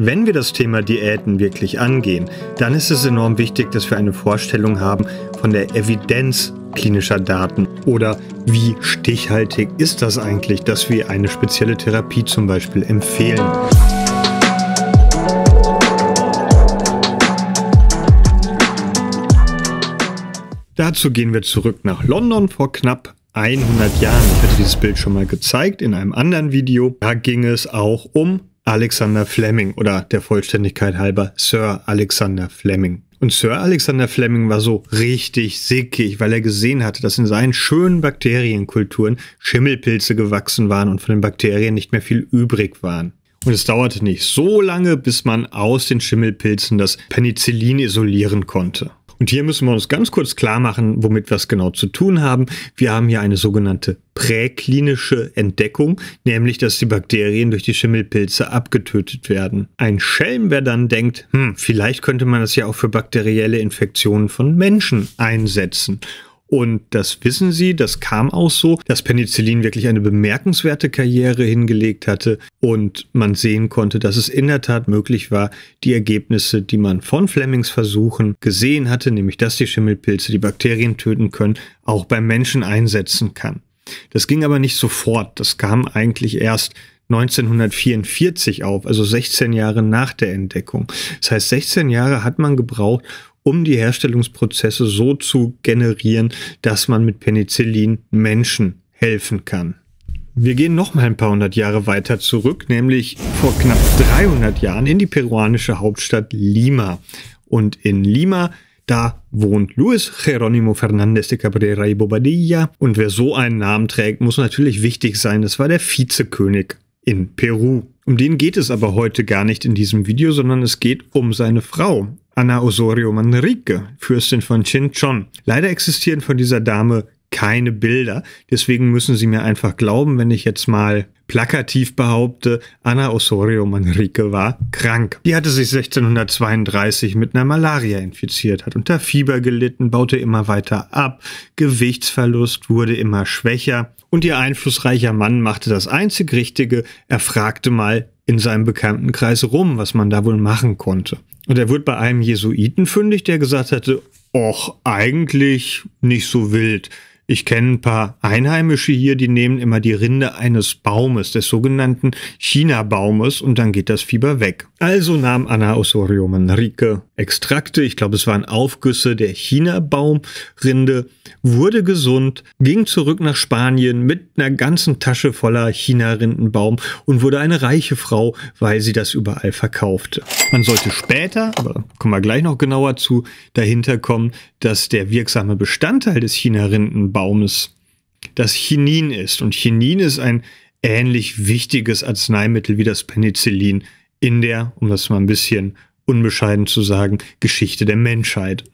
Wenn wir das Thema Diäten wirklich angehen, dann ist es enorm wichtig, dass wir eine Vorstellung haben von der Evidenz klinischer Daten oder wie stichhaltig ist das eigentlich, dass wir eine spezielle Therapie zum Beispiel empfehlen. Dazu gehen wir zurück nach London vor knapp 100 Jahren. Ich hatte dieses Bild schon mal gezeigt in einem anderen Video. Da ging es auch um Alexander Fleming oder der Vollständigkeit halber Sir Alexander Fleming. Und Sir Alexander Fleming war so richtig sickig, weil er gesehen hatte, dass in seinen schönen Bakterienkulturen Schimmelpilze gewachsen waren und von den Bakterien nicht mehr viel übrig waren. Und es dauerte nicht so lange, bis man aus den Schimmelpilzen das Penicillin isolieren konnte. Und hier müssen wir uns ganz kurz klar machen, womit wir es genau zu tun haben. Wir haben hier eine sogenannte präklinische Entdeckung, nämlich dass die Bakterien durch die Schimmelpilze abgetötet werden. Ein Schelm, wer dann denkt, hm, vielleicht könnte man das ja auch für bakterielle Infektionen von Menschen einsetzen. Und das wissen sie, das kam auch so, dass Penicillin wirklich eine bemerkenswerte Karriere hingelegt hatte und man sehen konnte, dass es in der Tat möglich war, die Ergebnisse, die man von Flemings Versuchen gesehen hatte, nämlich dass die Schimmelpilze die Bakterien töten können, auch beim Menschen einsetzen kann. Das ging aber nicht sofort, das kam eigentlich erst 1944 auf, also 16 Jahre nach der Entdeckung. Das heißt, 16 Jahre hat man gebraucht, um die Herstellungsprozesse so zu generieren, dass man mit Penicillin Menschen helfen kann. Wir gehen noch mal ein paar hundert Jahre weiter zurück, nämlich vor knapp 300 Jahren in die peruanische Hauptstadt Lima. Und in Lima, da wohnt Luis Jerónimo Fernández de Cabrera y Bobadilla. Und wer so einen Namen trägt, muss natürlich wichtig sein. Das war der Vizekönig in Peru. Um den geht es aber heute gar nicht in diesem Video, sondern es geht um seine Frau. Anna Osorio Manrique, Fürstin von Chinchon. Leider existieren von dieser Dame keine Bilder. Deswegen müssen Sie mir einfach glauben, wenn ich jetzt mal plakativ behaupte, Anna Osorio Manrique war krank. Die hatte sich 1632 mit einer Malaria infiziert, hat unter Fieber gelitten, baute immer weiter ab, Gewichtsverlust wurde immer schwächer und ihr einflussreicher Mann machte das einzig Richtige, er fragte mal in seinem bekannten Kreis rum, was man da wohl machen konnte. Und er wird bei einem Jesuiten fündig, der gesagt hatte, Och, eigentlich nicht so wild. Ich kenne ein paar Einheimische hier, die nehmen immer die Rinde eines Baumes, des sogenannten China-Baumes, und dann geht das Fieber weg. Also nahm Anna Osorio Manrique Extrakte, ich glaube es waren Aufgüsse der China-Baumrinde, wurde gesund, ging zurück nach Spanien mit einer ganzen Tasche voller China-Rindenbaum und wurde eine reiche Frau, weil sie das überall verkaufte. Man sollte später, aber kommen wir gleich noch genauer zu, dahinter kommen, dass der wirksame Bestandteil des China-Rindenbaumes das Chinin ist. Und Chinin ist ein ähnlich wichtiges Arzneimittel wie das Penicillin in der, um das mal ein bisschen unbescheiden zu sagen, Geschichte der Menschheit.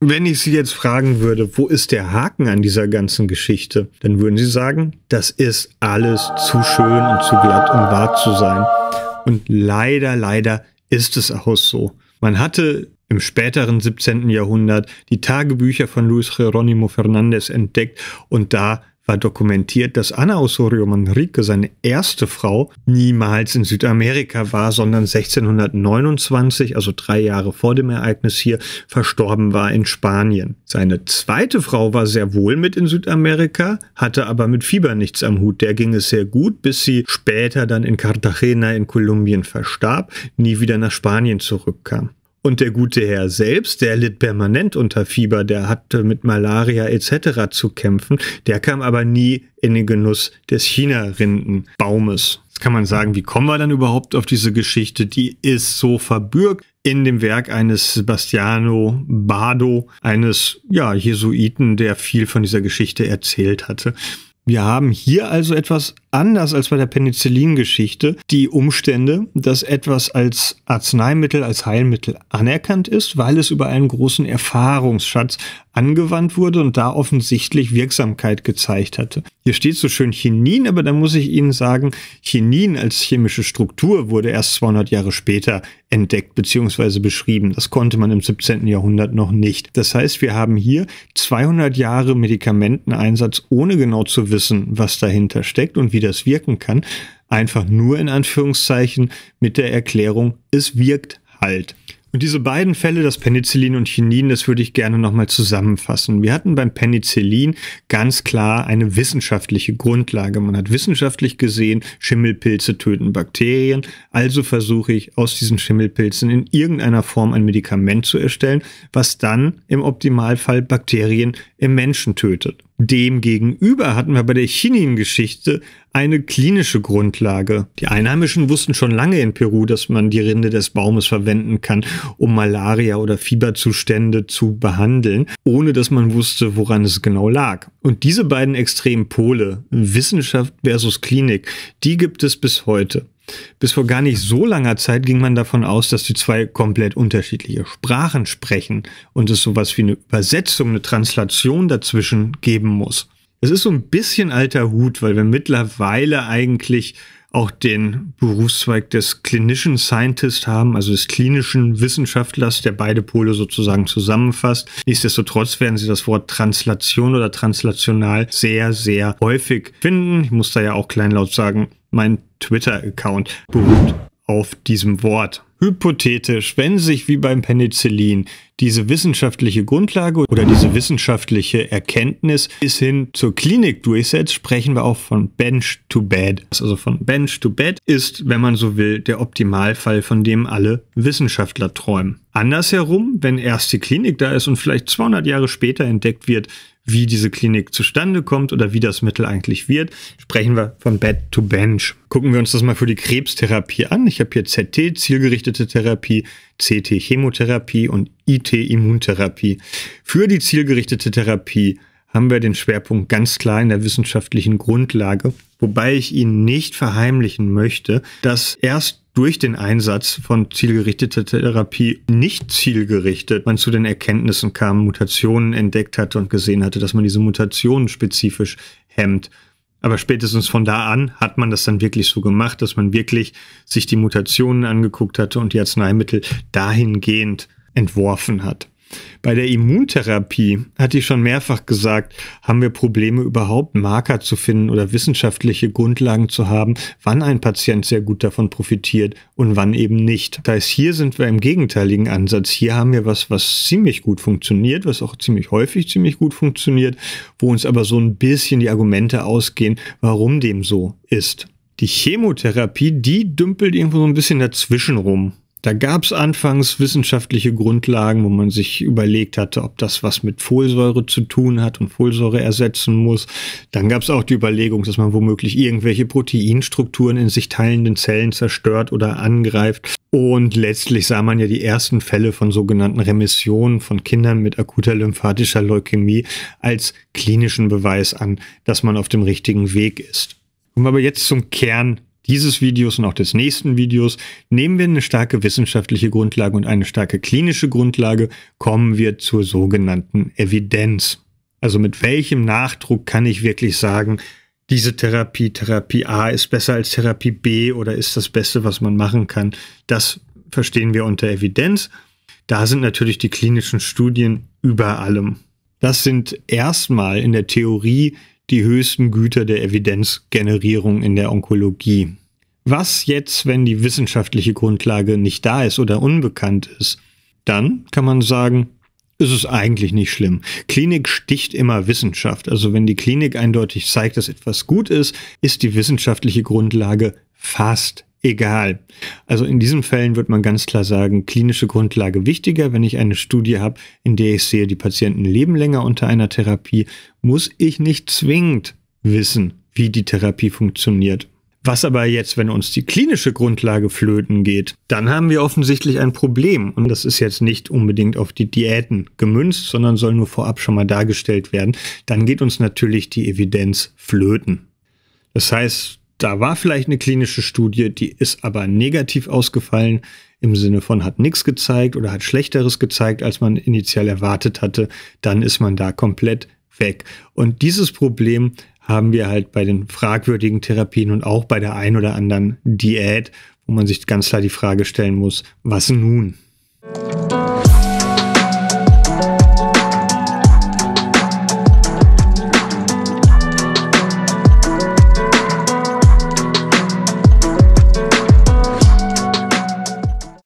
Wenn ich Sie jetzt fragen würde, wo ist der Haken an dieser ganzen Geschichte, dann würden Sie sagen, das ist alles zu schön und zu glatt, um wahr zu sein. Und leider, leider ist es auch so. Man hatte im späteren 17. Jahrhundert die Tagebücher von Luis Jerónimo Fernandez entdeckt und da war dokumentiert, dass Ana Osorio Manrique, seine erste Frau, niemals in Südamerika war, sondern 1629, also drei Jahre vor dem Ereignis hier, verstorben war in Spanien. Seine zweite Frau war sehr wohl mit in Südamerika, hatte aber mit Fieber nichts am Hut. Der ging es sehr gut, bis sie später dann in Cartagena in Kolumbien verstarb, nie wieder nach Spanien zurückkam. Und der gute Herr selbst, der litt permanent unter Fieber, der hatte mit Malaria etc. zu kämpfen, der kam aber nie in den Genuss des China-Rindenbaumes. Jetzt kann man sagen, wie kommen wir dann überhaupt auf diese Geschichte? Die ist so verbürgt in dem Werk eines Sebastiano Bardo, eines ja, Jesuiten, der viel von dieser Geschichte erzählt hatte. Wir haben hier also etwas anders als bei der Penicillin-Geschichte die Umstände, dass etwas als Arzneimittel, als Heilmittel anerkannt ist, weil es über einen großen Erfahrungsschatz angewandt wurde und da offensichtlich Wirksamkeit gezeigt hatte. Hier steht so schön Chinin, aber da muss ich Ihnen sagen, Chinin als chemische Struktur wurde erst 200 Jahre später entdeckt bzw. beschrieben. Das konnte man im 17. Jahrhundert noch nicht. Das heißt, wir haben hier 200 Jahre Medikamenteneinsatz, ohne genau zu wissen, was dahinter steckt und wie wie das wirken kann. Einfach nur in Anführungszeichen mit der Erklärung, es wirkt halt. Und diese beiden Fälle, das Penicillin und Chinin, das würde ich gerne nochmal zusammenfassen. Wir hatten beim Penicillin ganz klar eine wissenschaftliche Grundlage. Man hat wissenschaftlich gesehen, Schimmelpilze töten Bakterien. Also versuche ich aus diesen Schimmelpilzen in irgendeiner Form ein Medikament zu erstellen, was dann im Optimalfall Bakterien im Menschen tötet. Demgegenüber hatten wir bei der Chinin-Geschichte eine klinische Grundlage. Die Einheimischen wussten schon lange in Peru, dass man die Rinde des Baumes verwenden kann, um Malaria oder Fieberzustände zu behandeln, ohne dass man wusste, woran es genau lag. Und diese beiden extremen Pole, Wissenschaft versus Klinik, die gibt es bis heute. Bis vor gar nicht so langer Zeit ging man davon aus, dass die zwei komplett unterschiedliche Sprachen sprechen und es sowas wie eine Übersetzung, eine Translation dazwischen geben muss. Es ist so ein bisschen alter Hut, weil wir mittlerweile eigentlich auch den Berufszweig des Clinician Scientist haben, also des klinischen Wissenschaftlers, der beide Pole sozusagen zusammenfasst. Nichtsdestotrotz werden Sie das Wort Translation oder translational sehr, sehr häufig finden. Ich muss da ja auch kleinlaut sagen, mein Twitter-Account beruht auf diesem Wort. Hypothetisch, wenn sich wie beim Penicillin diese wissenschaftliche Grundlage oder diese wissenschaftliche Erkenntnis bis hin zur Klinik durchsetzt, sprechen wir auch von Bench to Bed. Also von Bench to Bed ist, wenn man so will, der Optimalfall, von dem alle Wissenschaftler träumen. Andersherum, wenn erst die Klinik da ist und vielleicht 200 Jahre später entdeckt wird, wie diese Klinik zustande kommt oder wie das Mittel eigentlich wird, sprechen wir von Bed to Bench. Gucken wir uns das mal für die Krebstherapie an. Ich habe hier ZT, zielgerichtete Therapie, CT, Chemotherapie und IT, Immuntherapie. Für die zielgerichtete Therapie haben wir den Schwerpunkt ganz klar in der wissenschaftlichen Grundlage, wobei ich Ihnen nicht verheimlichen möchte, dass erst durch den Einsatz von zielgerichteter Therapie nicht zielgerichtet man zu den Erkenntnissen kam, Mutationen entdeckt hatte und gesehen hatte, dass man diese Mutationen spezifisch hemmt. Aber spätestens von da an hat man das dann wirklich so gemacht, dass man wirklich sich die Mutationen angeguckt hatte und die Arzneimittel dahingehend entworfen hat. Bei der Immuntherapie, hatte ich schon mehrfach gesagt, haben wir Probleme überhaupt Marker zu finden oder wissenschaftliche Grundlagen zu haben, wann ein Patient sehr gut davon profitiert und wann eben nicht. Da ist hier sind wir im gegenteiligen Ansatz. Hier haben wir was, was ziemlich gut funktioniert, was auch ziemlich häufig ziemlich gut funktioniert, wo uns aber so ein bisschen die Argumente ausgehen, warum dem so ist. Die Chemotherapie, die dümpelt irgendwo so ein bisschen dazwischen rum. Da gab es anfangs wissenschaftliche Grundlagen, wo man sich überlegt hatte, ob das was mit Folsäure zu tun hat und Folsäure ersetzen muss. Dann gab es auch die Überlegung, dass man womöglich irgendwelche Proteinstrukturen in sich teilenden Zellen zerstört oder angreift. Und letztlich sah man ja die ersten Fälle von sogenannten Remissionen von Kindern mit akuter lymphatischer Leukämie als klinischen Beweis an, dass man auf dem richtigen Weg ist. Kommen wir aber jetzt zum Kern dieses Videos und auch des nächsten Videos nehmen wir eine starke wissenschaftliche Grundlage und eine starke klinische Grundlage, kommen wir zur sogenannten Evidenz. Also mit welchem Nachdruck kann ich wirklich sagen, diese Therapie, Therapie A ist besser als Therapie B oder ist das Beste, was man machen kann. Das verstehen wir unter Evidenz. Da sind natürlich die klinischen Studien über allem. Das sind erstmal in der Theorie die höchsten Güter der Evidenzgenerierung in der Onkologie. Was jetzt, wenn die wissenschaftliche Grundlage nicht da ist oder unbekannt ist? Dann kann man sagen, ist es eigentlich nicht schlimm. Klinik sticht immer Wissenschaft. Also wenn die Klinik eindeutig zeigt, dass etwas gut ist, ist die wissenschaftliche Grundlage fast egal. Also in diesen Fällen wird man ganz klar sagen, klinische Grundlage wichtiger. Wenn ich eine Studie habe, in der ich sehe, die Patienten leben länger unter einer Therapie, muss ich nicht zwingend wissen, wie die Therapie funktioniert. Was aber jetzt, wenn uns die klinische Grundlage flöten geht, dann haben wir offensichtlich ein Problem. Und das ist jetzt nicht unbedingt auf die Diäten gemünzt, sondern soll nur vorab schon mal dargestellt werden. Dann geht uns natürlich die Evidenz flöten. Das heißt, da war vielleicht eine klinische Studie, die ist aber negativ ausgefallen im Sinne von hat nichts gezeigt oder hat schlechteres gezeigt, als man initial erwartet hatte, dann ist man da komplett weg. Und dieses Problem haben wir halt bei den fragwürdigen Therapien und auch bei der ein oder anderen Diät, wo man sich ganz klar die Frage stellen muss, was nun?